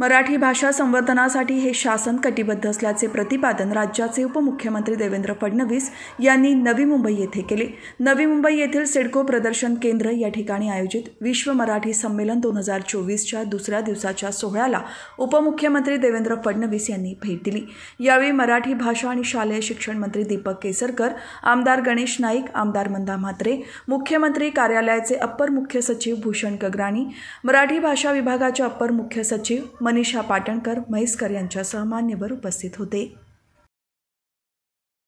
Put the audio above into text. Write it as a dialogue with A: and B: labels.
A: मराठी भाषा संवर्धनासाठी हे शासन कटिबद्ध असल्याचे प्रतिपादन राज्याचे उपमुख्यमंत्री देवेंद्र फडणवीस यांनी नवी मुंबई येथे केले नवी मुंबई येथील सिडको प्रदर्शन केंद्र या ठिकाणी आयोजित विश्व मराठी संमेलन दोन हजार चोवीसच्या दुसऱ्या दिवसाच्या सोहळ्याला उपमुख्यमंत्री देवेंद्र फडणवीस यांनी भेट दिली यावेळी मराठी भाषा आणि शालेय शिक्षण मंत्री दीपक केसरकर आमदार गणेश नाईक आमदार मंदा म्हात्रे मुख्यमंत्री कार्यालयाचे अप्पर मुख्य सचिव भूषण गगराणी मराठी भाषा विभागाचे अप्पर मुख्य सचिव मनीषा पाटणकर म्हैसकर यांच्यासह मान्यवर उपस्थित होते